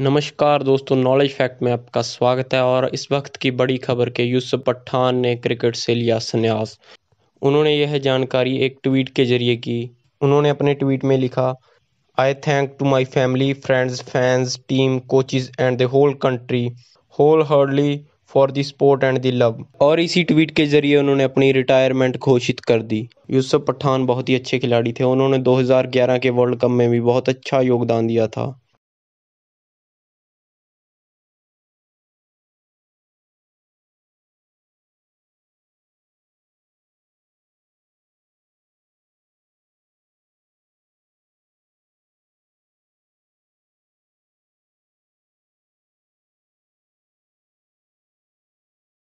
नमस्कार दोस्तों knowledge fact में आपका स्वागत है और इस वक्त की बड़ी खबर के यूसुफ पठान ने क्रिकेट से लिया संन्यास उन्होंने यह जानकारी एक ट्वीट के जरिए की उन्होंने अपने ट्वीट में लिखा I thank to my family friends fans team coaches and the whole country whole hardly for the sport and the love और इसी ट्वीट के जरिए उन्होंने अपनी रिटायरमेंट घोषित कर दी यूसुफ पठान बहुत ही अच्छे खिलाड़ी थे उन्होंने 2011 के वर्ल्ड कप में भी बहुत अच्छा योगदान दिया था